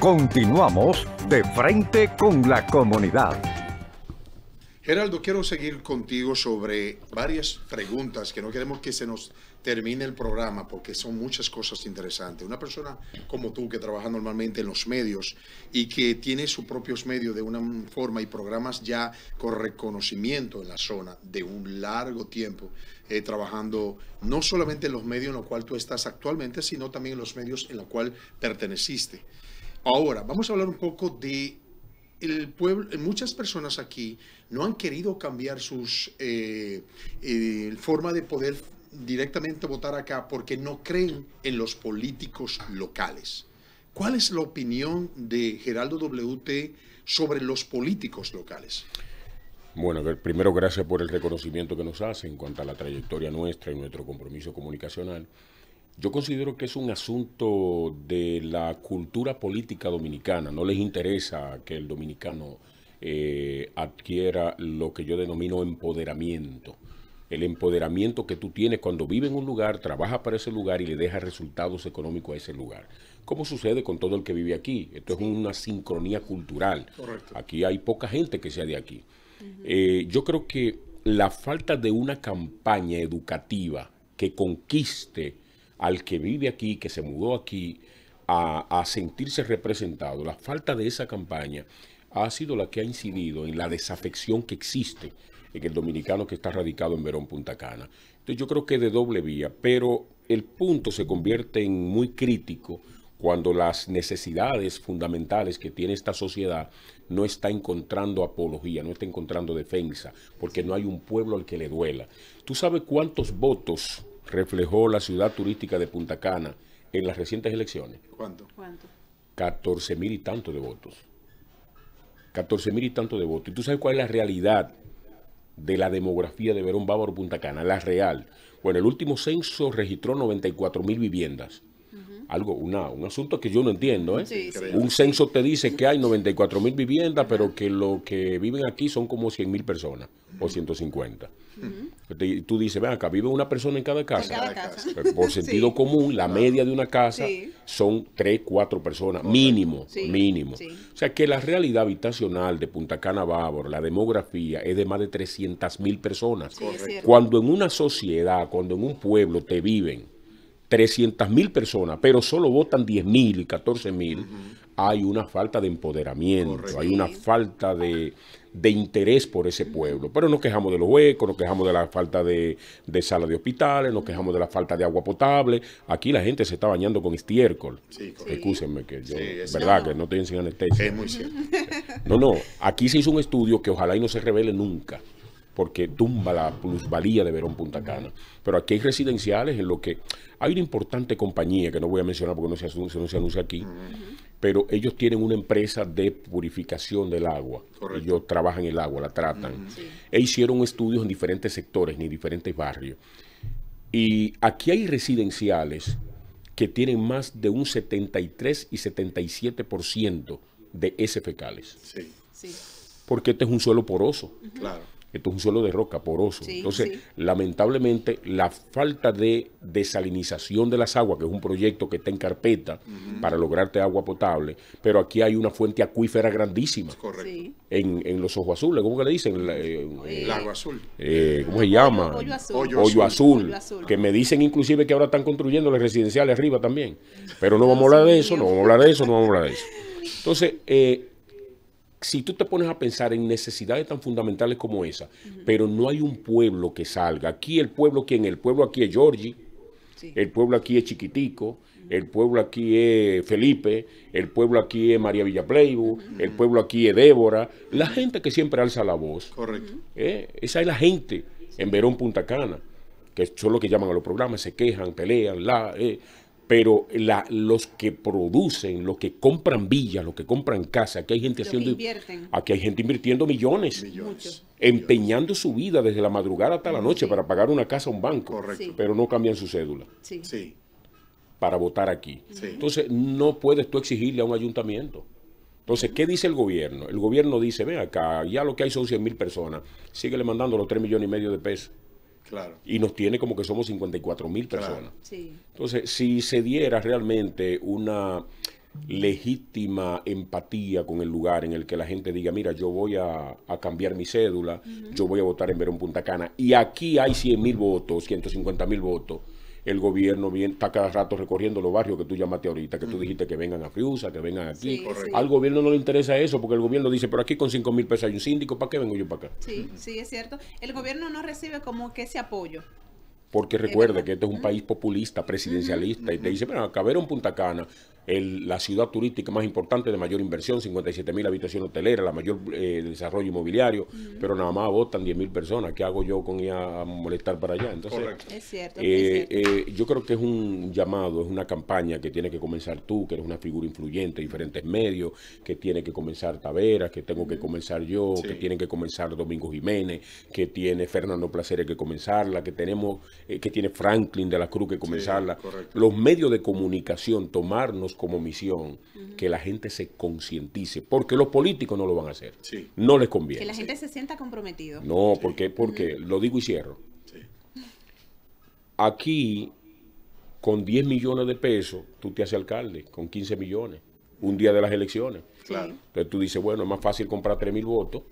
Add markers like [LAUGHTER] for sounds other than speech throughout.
Continuamos de frente con la comunidad. Geraldo, quiero seguir contigo sobre varias preguntas que no queremos que se nos termine el programa porque son muchas cosas interesantes. Una persona como tú que trabaja normalmente en los medios y que tiene sus propios medios de una forma y programas ya con reconocimiento en la zona de un largo tiempo, eh, trabajando no solamente en los medios en los cuales tú estás actualmente, sino también en los medios en los cuales perteneciste. Ahora, vamos a hablar un poco de el pueblo, muchas personas aquí no han querido cambiar sus eh, eh, forma de poder directamente votar acá porque no creen en los políticos locales. ¿Cuál es la opinión de Geraldo WT sobre los políticos locales? Bueno, primero gracias por el reconocimiento que nos hace en cuanto a la trayectoria nuestra y nuestro compromiso comunicacional. Yo considero que es un asunto de la cultura política dominicana. No les interesa que el dominicano eh, adquiera lo que yo denomino empoderamiento. El empoderamiento que tú tienes cuando vives en un lugar, trabajas para ese lugar y le deja resultados económicos a ese lugar. ¿Cómo sucede con todo el que vive aquí. Esto es una sincronía cultural. Aquí hay poca gente que sea de aquí. Eh, yo creo que la falta de una campaña educativa que conquiste al que vive aquí, que se mudó aquí, a, sentirse representado. La falta de esa campaña ha sido la que ha incidido en la desafección que existe en el dominicano que está radicado en Verón Punta Cana. Entonces yo creo que de doble vía, pero el punto se convierte en muy crítico cuando las necesidades fundamentales que tiene esta sociedad no está encontrando apología, no está encontrando defensa, porque no hay un pueblo al que le duela. ¿Tú sabes cuántos votos reflejó la ciudad turística de Punta Cana en las recientes elecciones? ¿Cuánto? ¿Cuánto? 14 mil y tanto de votos. Catorce mil y tanto de votos. ¿Y tú sabes cuál es la realidad de la demografía de Verón Bávaro Punta Cana? La real. Bueno, el último censo registró 94 mil viviendas algo, una, un asunto que yo no entiendo. ¿eh? Un censo te dice que hay 94 mil viviendas, pero que lo que viven aquí son como 100 mil personas o 150. Tú dices, ven acá, vive una persona en cada casa. Por [LAUGHS] sentido común, la media de una casa son 3, 4 personas, mínimo, mínimo. O sea que la realidad habitacional de Punta Cana Bábor, la demografía, es de más de 300 mil personas. cuando en una sociedad, cuando en un pueblo te viven 300 mil personas, pero solo votan 10 mil y 14 mil, hay una falta de empoderamiento, hay una falta de, interés por ese pueblo. Pero nos quejamos de los huecos, nos quejamos de la falta de, de sala de hospitales, nos quejamos de la falta de agua potable. Aquí la gente se está bañando con estiércol. Sí, Excúsenme, que yo, verdad, que no te enseñan el Es muy cierto. No, no, aquí se hizo un estudio que ojalá y no se revele nunca porque tumba la plusvalía de Verón Punta Cana. Pero aquí hay residenciales en lo que hay una importante compañía que no voy a mencionar porque no se, anuncia, aquí, pero ellos tienen una empresa de purificación del agua. Ellos trabajan el agua, la tratan. E hicieron estudios en diferentes sectores, en diferentes barrios. Y aquí hay residenciales que tienen más de un 73 y 77% de S fecales. sí. Porque este es un suelo poroso. Claro. Esto es un suelo de roca poroso. Entonces, lamentablemente, la falta de desalinización de las aguas, que es un proyecto que está en carpeta para lograrte agua potable, pero aquí hay una fuente acuífera grandísima. Correcto. En, los ojos azules, ¿cómo que le dicen? Eh, el eh, agua azul. Eh, ¿Cómo se llama? Hoyo, azul. Hoyo, azul. Que me dicen inclusive que ahora están construyendo las residenciales arriba también. Pero no vamos a hablar de eso, no vamos a hablar de eso, no vamos a hablar de eso. Entonces, eh, si tú te pones a pensar en necesidades tan fundamentales como esa, pero no hay un pueblo que salga. Aquí el pueblo, ¿quién? El pueblo aquí es Georgie, el pueblo aquí es Chiquitico, el pueblo aquí es Felipe, el pueblo aquí es María Villapleibu, el pueblo aquí es Débora, la gente que siempre alza la voz. Correcto. ¿eh? Esa es la gente en Verón Punta Cana, que son los que llaman a los programas, se quejan, pelean, la... Eh, pero la, los que producen, los que compran villas, los que compran casa, aquí hay gente haciendo, aquí hay gente invirtiendo millones, empeñando su vida desde la madrugada hasta la noche para pagar una casa a un banco, pero no cambian su cédula. Para votar aquí. Entonces, no puedes tú exigirle a un ayuntamiento. Entonces, ¿qué dice el gobierno? El gobierno dice, ven acá, ya lo que hay son 100 mil personas, síguele mandando los 3 millones y medio de pesos. Y nos tiene como que somos 54 mil personas. Entonces, si se diera realmente una legítima empatía con el lugar en el que la gente diga, mira, yo voy a, cambiar mi cédula, yo voy a votar en Verón Punta Cana, y aquí hay 100 mil votos, 150 mil votos, el gobierno está cada rato recorriendo los barrios que tú llamaste ahorita, que tú dijiste que vengan a Friusa, que vengan aquí. Al gobierno no le interesa eso porque el gobierno dice, pero aquí con 5 mil pesos hay un síndico, ¿para qué vengo yo para acá? Sí, sí, es cierto. El gobierno no recibe como que ese apoyo. Porque recuerda que este es un mm. país populista, presidencialista, y te mm, mm, dice, bueno, acá en Punta Cana, la ciudad turística más importante de mayor inversión, 57 mil habitaciones hoteleras, la mayor eh, desarrollo inmobiliario, pero nada más votan 10 mil personas. ¿Qué hago yo con ir a molestar para allá? Entonces, es cierto, eh, eh, yo creo que es un llamado, es una campaña que tiene que comenzar tú, que eres una figura influyente, diferentes medios, que tiene que comenzar Taveras, que tengo que comenzar yo, que tienen que comenzar Domingo Jiménez, que tiene Fernando Placeres que comenzarla, que tenemos eh, que tiene Franklin de la Cruz que comenzarla. los medios de comunicación, tomarnos como misión que la gente se concientice, porque los políticos no lo van a hacer. No les conviene. Que la gente se sienta comprometido. No, porque, porque lo digo y cierro. Aquí, con 10 millones de pesos, tú te haces alcalde, con 15 millones un día de las elecciones. Claro. Entonces tú dices, bueno, es más fácil comprar 3 mil votos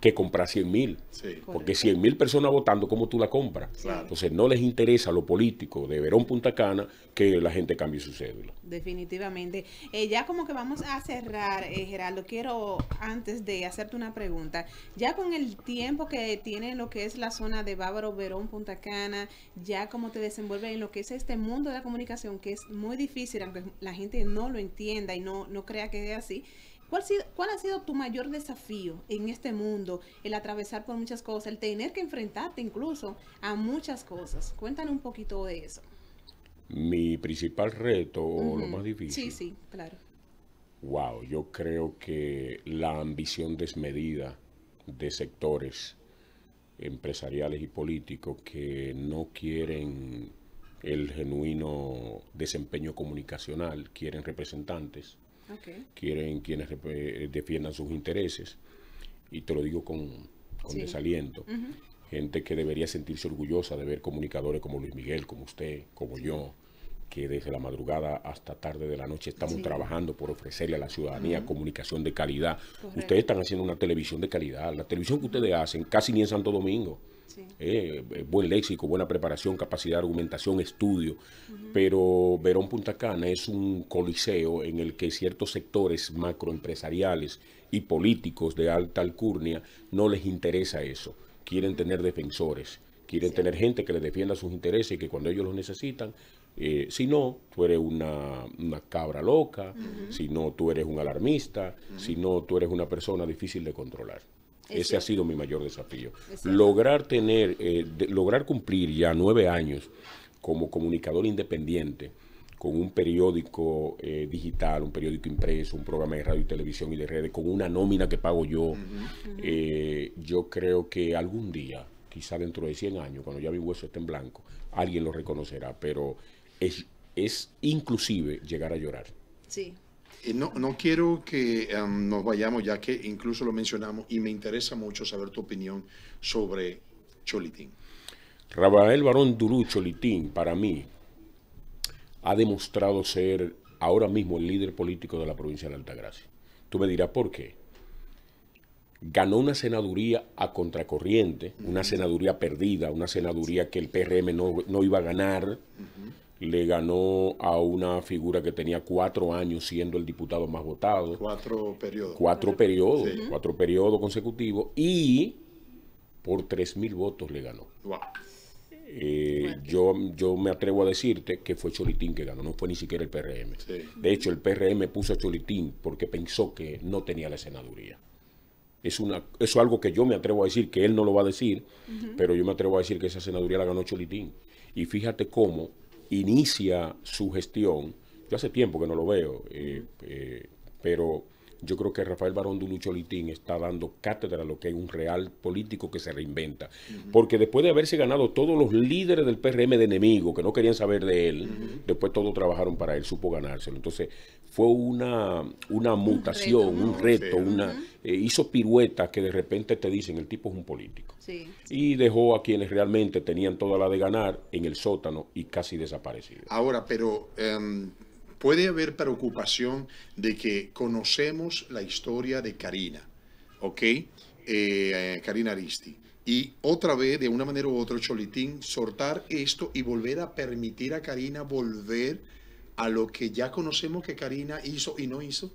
que comprar 100 mil. Porque 100 mil personas votando, ¿cómo tú la compras? Entonces no les interesa lo político de Verón Punta Cana que la gente cambie su cédula. Definitivamente. Eh, ya como que vamos a cerrar, eh, Gerardo, quiero antes de hacerte una pregunta, ya con el tiempo que tiene lo que es la zona de Bávaro, Verón, Punta Cana, ya como te desenvuelve en lo que es este mundo de la comunicación, que es muy difícil, aunque la gente no lo entienda y no no crea que es así. ¿Cuál, ha sido tu mayor desafío en este mundo? El atravesar por muchas cosas, el tener que enfrentarte incluso a muchas cosas. Cuéntanos un poquito de eso. Mi principal reto, o lo más difícil. Sí, sí, claro. Wow, yo creo que la ambición desmedida de sectores empresariales y políticos que no quieren el genuino desempeño comunicacional, quieren representantes Quieren quienes eh, defiendan sus intereses. Y te lo digo con, con desaliento. Gente que debería sentirse orgullosa de ver comunicadores como Luis Miguel, como usted, como yo, que desde la madrugada hasta tarde de la noche estamos trabajando por ofrecerle a la ciudadanía comunicación de calidad. Ustedes están haciendo una televisión de calidad. La televisión que ustedes hacen casi ni en Santo Domingo. Eh, eh, buen léxico, buena preparación, capacidad de argumentación, estudio. Pero Verón Punta Cana es un coliseo en el que ciertos sectores macroempresariales y políticos de alta alcurnia no les interesa eso. Quieren tener defensores, quieren tener gente que les defienda sus intereses y que cuando ellos los necesitan, eh, si no, tú eres una, cabra loca, si no, tú eres un alarmista, si no, tú eres una persona difícil de controlar. Ese ha sido mi mayor desafío. Lograr tener, eh, lograr cumplir ya nueve años como comunicador independiente con un periódico eh, digital, un periódico impreso, un programa de radio y televisión y de redes, con una nómina que pago yo, eh, yo creo que algún día, quizá dentro de 100 años, cuando ya mi hueso esté en blanco, alguien lo reconocerá, pero es, es inclusive llegar a llorar. Sí. No, quiero que em, nos vayamos, ya que incluso lo mencionamos, y me interesa mucho saber tu opinión sobre Cholitín. Rafael Barón Durú Cholitín, para mí, ha demostrado ser ahora mismo el líder político de la provincia de Altagracia. Tú me dirás por qué. Ganó una senaduría a contracorriente, una senaduría perdida, una senaduría que el PRM no, iba a ganar le ganó a una figura que tenía cuatro años siendo el diputado más votado. Cuatro periodos. Cuatro periodos, cuatro periodos consecutivos y por tres mil votos le ganó. Eh, yo, yo me atrevo a decirte que fue Cholitín que ganó, no fue ni siquiera el PRM. De hecho, el PRM puso a Cholitín porque pensó que no tenía la senaduría. Es una, eso es algo que yo me atrevo a decir, que él no lo va a decir, pero yo me atrevo a decir que esa senaduría la ganó Cholitín. Y fíjate cómo inicia su gestión, yo hace tiempo que no lo veo, eh, eh, pero yo creo que Rafael Barón Dulucho Litín está dando cátedra a lo que es un real político que se reinventa. Porque después de haberse ganado todos los líderes del PRM de enemigo, que no querían saber de él, después todos trabajaron para él, supo ganárselo. Entonces fue una, una mutación, un reto, una, eh, hizo piruetas que de repente te dicen, el tipo es un político. Y dejó a quienes realmente tenían toda la de ganar en el sótano y casi desaparecido. Ahora, pero... Em, Puede haber preocupación de que conocemos la historia de Karina, ¿ok? Eh, Karina Aristi. Y otra vez, de una manera u otra, Cholitín, sortar esto y volver a permitir a Karina volver a lo que ya conocemos que Karina hizo y no hizo.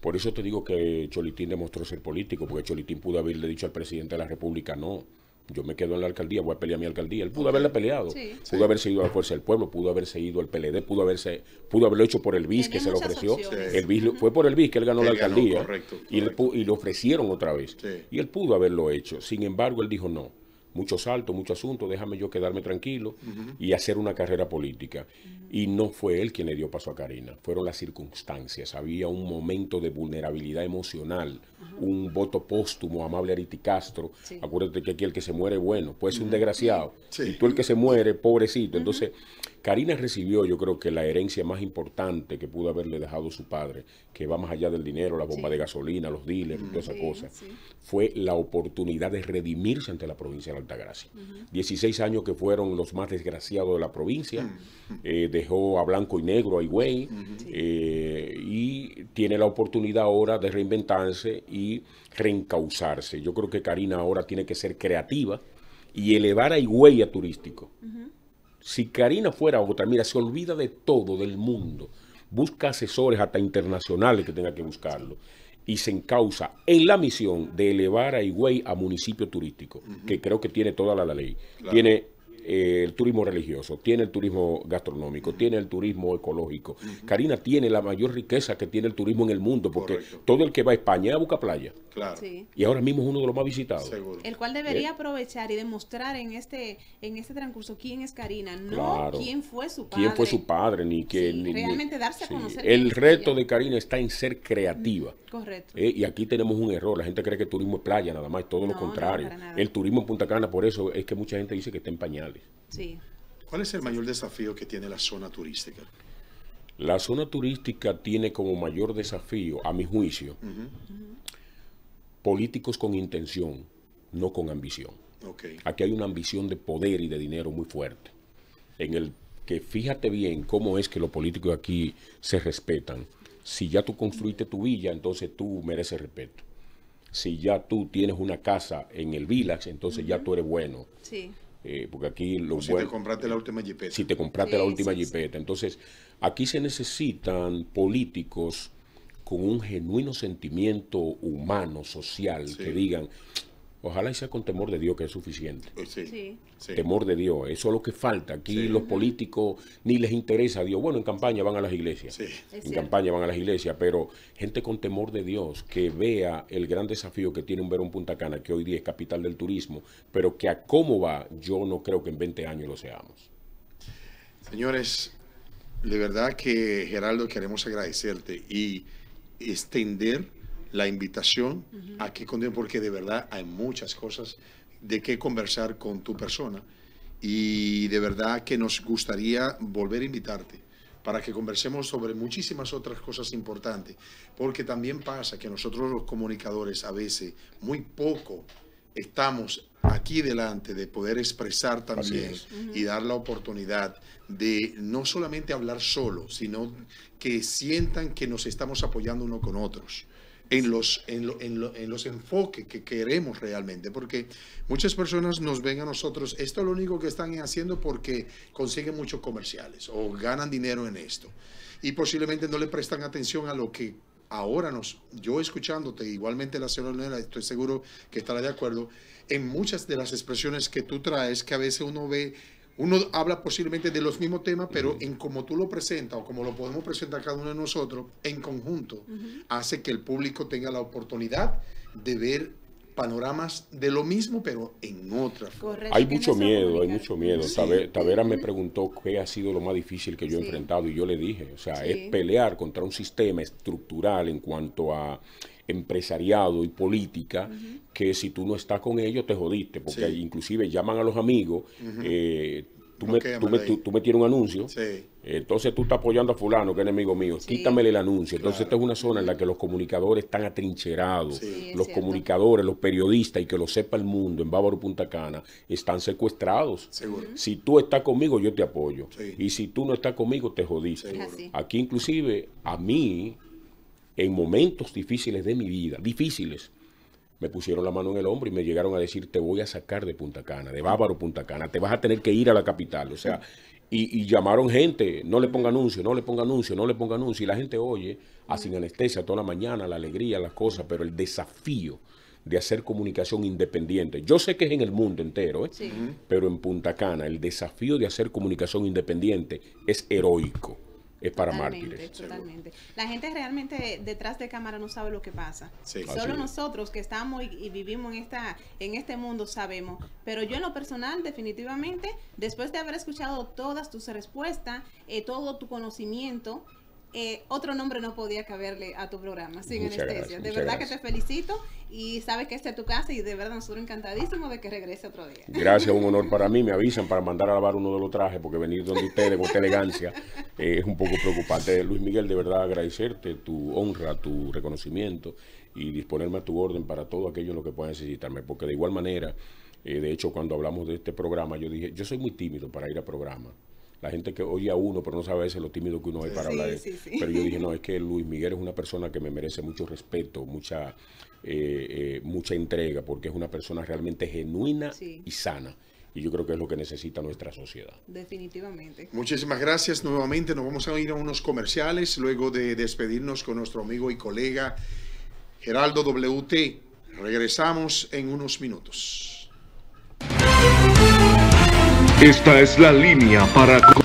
Por eso te digo que Cholitín demostró ser político, porque Cholitín pudo haberle dicho al presidente de la República, no, yo me quedo en la alcaldía, voy a pelear a mi alcaldía. Él pudo haberla peleado, pudo haber haberse ido a la Fuerza del Pueblo, pudo haberse ido al PLD, pudo haberse pudo haberlo hecho por el BIS que se le ofreció. El BIS, Fue por el BIS que él ganó la alcaldía Y, le, y, le, ofrecieron otra vez. Y él pudo haberlo hecho. Sin embargo, él dijo no mucho salto, mucho asunto, déjame yo quedarme tranquilo y hacer una carrera política. Y no fue él quien le dio paso a Karina, fueron las circunstancias. Había un momento de vulnerabilidad emocional, un voto póstumo, amable Ariti Castro. Acuérdate que aquí el que se muere, bueno, puede ser un desgraciado. Y tú el que se muere, pobrecito. Entonces Karina recibió, yo creo que la herencia más importante que pudo haberle dejado su padre, que va más allá del dinero, la bomba de gasolina, los dealers, y toda esa fue la oportunidad de redimirse ante la provincia de Altagracia. 16 años que fueron los más desgraciados de la provincia, eh, dejó a blanco y negro a Higüey, eh, y tiene la oportunidad ahora de reinventarse y reencauzarse. Yo creo que Karina ahora tiene que ser creativa y elevar a Higüey a turístico. Si Karina fuera otra, mira, se olvida de todo, del mundo. Busca asesores hasta internacionales que tenga que buscarlo. Y se encausa en la misión de elevar a Higüey a municipio turístico, que creo que tiene toda la, ley. Tiene eh, el turismo religioso, tiene el turismo gastronómico, tiene el turismo ecológico. Karina tiene la mayor riqueza que tiene el turismo en el mundo, porque todo el que va a España busca playa. Claro. Y ahora mismo es uno de los más visitados. El cual debería eh. aprovechar y demostrar en este en este transcurso quién es Karina, no quién fue su padre. Quién fue su padre, ni que... realmente darse a conocer. El reto de Karina está en ser creativa. Correcto. Eh, y aquí tenemos un error. La gente cree que el turismo es playa, nada más, todo lo contrario. el turismo en Punta Cana, por eso es que mucha gente dice que está empañada. Sí. ¿Cuál es el mayor desafío que tiene la zona turística? La zona turística tiene como mayor desafío, a mi juicio, políticos con intención, no con ambición. Aquí hay una ambición de poder y de dinero muy fuerte. En el que fíjate bien cómo es que los políticos aquí se respetan. Si ya tú construiste tu villa, entonces tú mereces respeto. Si ya tú tienes una casa en el Vilax, entonces ya tú eres bueno. Sí. Eh, porque aquí lo Si te compraste la última jipeta. Si te compraste la última Jeepeta. jipeta. Entonces, aquí se necesitan políticos con un genuino sentimiento humano, social, que digan, Ojalá y sea con temor de Dios que es suficiente. Eh, sí, Temor de Dios, eso es lo que falta. Aquí los políticos ni les interesa a Dios. Bueno, en campaña van a las iglesias. En campaña van a las iglesias, pero gente con temor de Dios que vea el gran desafío que tiene un Verón Punta Cana, que hoy día es capital del turismo, pero que a cómo va, yo no creo que en 20 años lo seamos. Señores, de verdad que Geraldo queremos agradecerte y extender la invitación a que porque de verdad hay muchas cosas de qué conversar con tu persona y de verdad que nos gustaría volver a invitarte para que conversemos sobre muchísimas otras cosas importantes, porque también pasa que nosotros los comunicadores a veces muy poco estamos aquí delante de poder expresar también y dar la oportunidad de no solamente hablar solo, sino que sientan que nos estamos apoyando uno con otros en los, en, los enfoques que queremos realmente, porque muchas personas nos ven a nosotros, esto es lo único que están haciendo porque consiguen muchos comerciales o ganan dinero en esto, y posiblemente no le prestan atención a lo que ahora nos, yo escuchándote, igualmente la señora estoy seguro que estará de acuerdo, en muchas de las expresiones que tú traes, que a veces uno ve uno habla posiblemente de los mismos temas, pero en cómo tú lo presentas o como lo podemos presentar cada uno de nosotros, en conjunto, hace que el público tenga la oportunidad de ver panoramas de lo mismo, pero en otra forma. hay mucho miedo, hay mucho miedo. Tavera me preguntó qué ha sido lo más difícil que yo he enfrentado y yo le dije, o sea, es pelear contra un sistema estructural en cuanto a empresariado y política, que si tú no estás con ellos te jodiste, porque inclusive llaman a los amigos, eh, tú, me, tienes un anuncio, entonces tú estás apoyando a fulano, que es enemigo mío, quítamele el anuncio. Entonces esta es una zona en la que los comunicadores están atrincherados, los comunicadores, los periodistas, y que lo sepa el mundo, en Bávaro Punta Cana, están secuestrados. Si tú estás conmigo, yo te apoyo. Y si tú no estás conmigo, te jodiste. Aquí inclusive, a mí en momentos difíciles de mi vida, difíciles, me pusieron la mano en el hombro y me llegaron a decir, te voy a sacar de Punta Cana, de Bávaro Punta Cana, te vas a tener que ir a la capital. O sea, y, llamaron gente, no le ponga anuncio, no le ponga anuncio, no le ponga anuncio. Y la gente oye, a ah, sin anestesia, toda la mañana, la alegría, las cosas, pero el desafío de hacer comunicación independiente. Yo sé que es en el mundo entero, ¿eh? pero en Punta Cana el desafío de hacer comunicación independiente es heroico es para totalmente, mártires. Totalmente. La gente realmente detrás de cámara no sabe lo que pasa. Solo nosotros que estamos y, y, vivimos en, esta, en este mundo sabemos. Pero yo en lo personal, definitivamente, después de haber escuchado todas tus respuestas, eh, todo tu conocimiento, eh, otro nombre no podía caberle a tu programa, sin anestesia. de verdad que te felicito y sabes que esta es tu casa y de verdad nosotros encantadísimo de que regrese otro día. Gracias, un honor para mí. Me [LAUGHS] avisan para mandar a lavar uno de los trajes porque venir donde ustedes con elegancia eh, es un poco preocupante. Luis Miguel, de verdad agradecerte tu honra, tu reconocimiento y disponerme a tu orden para todo aquello en lo que pueda necesitarme, porque de igual manera... Eh, de hecho, cuando hablamos de este programa, yo dije, yo soy muy tímido para ir a programa la gente que oye a uno, pero no sabe a veces lo tímido que uno es para hablar. de Pero yo dije, [LAUGHS] no, es que Luis Miguel es una persona que me merece mucho respeto, mucha, eh, eh, mucha entrega, porque es una persona realmente genuina y sana. Y yo creo que es lo que necesita nuestra sociedad. Definitivamente. Muchísimas gracias nuevamente. Nos vamos a ir a unos comerciales luego de despedirnos con nuestro amigo y colega Geraldo WT. Regresamos en unos minutos. Esta es la línea para...